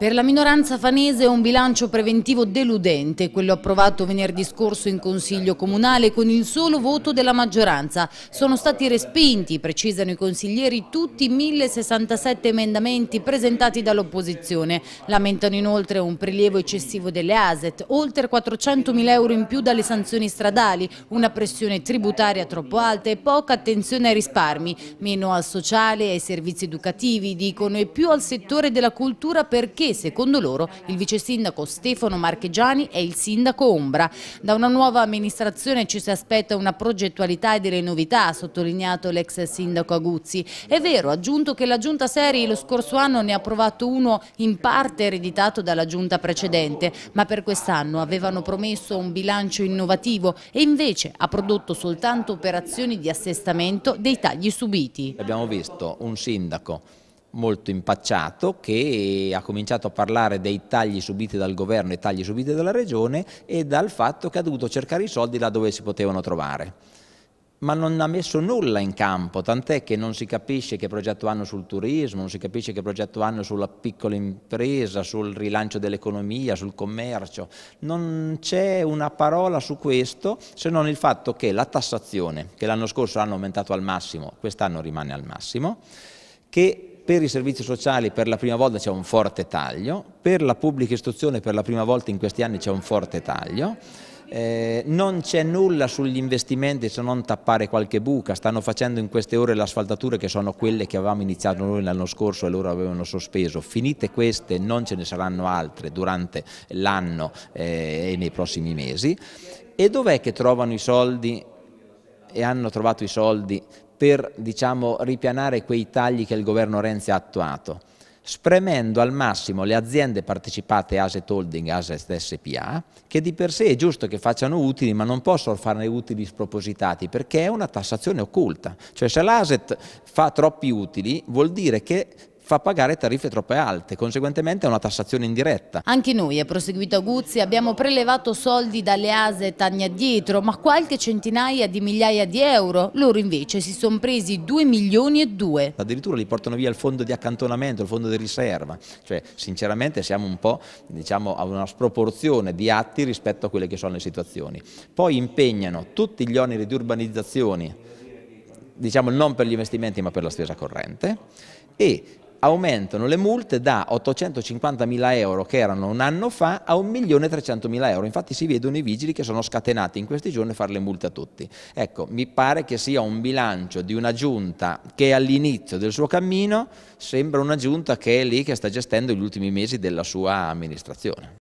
Per la minoranza fanese è un bilancio preventivo deludente, quello approvato venerdì scorso in Consiglio Comunale con il solo voto della maggioranza. Sono stati respinti, precisano i consiglieri, tutti i 1067 emendamenti presentati dall'opposizione. Lamentano inoltre un prelievo eccessivo delle ASET, oltre 400.000 euro in più dalle sanzioni stradali, una pressione tributaria troppo alta e poca attenzione ai risparmi, meno al sociale, e ai servizi educativi, dicono, e più al settore della cultura perché secondo loro il vice sindaco Stefano Marchegiani è il sindaco Ombra. Da una nuova amministrazione ci si aspetta una progettualità e delle novità, ha sottolineato l'ex sindaco Aguzzi. È vero, ha aggiunto che la giunta Seri lo scorso anno ne ha approvato uno in parte ereditato dalla giunta precedente, ma per quest'anno avevano promesso un bilancio innovativo e invece ha prodotto soltanto operazioni di assestamento dei tagli subiti. Abbiamo visto un sindaco molto impacciato che ha cominciato a parlare dei tagli subiti dal governo e tagli subiti dalla regione e dal fatto che ha dovuto cercare i soldi là dove si potevano trovare. Ma non ha messo nulla in campo, tant'è che non si capisce che progetto hanno sul turismo, non si capisce che progetto hanno sulla piccola impresa, sul rilancio dell'economia, sul commercio. Non c'è una parola su questo se non il fatto che la tassazione, che l'anno scorso hanno aumentato al massimo, quest'anno rimane al massimo, che per i servizi sociali per la prima volta c'è un forte taglio, per la pubblica istruzione per la prima volta in questi anni c'è un forte taglio, eh, non c'è nulla sugli investimenti se non tappare qualche buca, stanno facendo in queste ore le asfaltature che sono quelle che avevamo iniziato noi l'anno scorso e loro avevano sospeso, finite queste non ce ne saranno altre durante l'anno eh, e nei prossimi mesi e dov'è che trovano i soldi e hanno trovato i soldi per diciamo, ripianare quei tagli che il governo Renzi ha attuato, spremendo al massimo le aziende partecipate Aset Holding, Aset SPA, che di per sé è giusto che facciano utili, ma non possono farne utili spropositati, perché è una tassazione occulta. Cioè se l'Aset fa troppi utili, vuol dire che fa pagare tariffe troppo alte, conseguentemente è una tassazione indiretta. Anche noi, ha proseguito Guzzi, abbiamo prelevato soldi dalle ASE tagna addietro, ma qualche centinaia di migliaia di euro. Loro invece si sono presi 2 milioni e 2. Addirittura li portano via il fondo di accantonamento, il fondo di riserva. Cioè, sinceramente siamo un po' diciamo, a una sproporzione di atti rispetto a quelle che sono le situazioni. Poi impegnano tutti gli oneri di urbanizzazione, diciamo non per gli investimenti ma per la spesa corrente e aumentano le multe da 850.000 euro che erano un anno fa a 1.300.000 euro. Infatti si vedono i vigili che sono scatenati in questi giorni a fare le multe a tutti. Ecco, mi pare che sia un bilancio di una giunta che all'inizio del suo cammino sembra una giunta che è lì che sta gestendo gli ultimi mesi della sua amministrazione.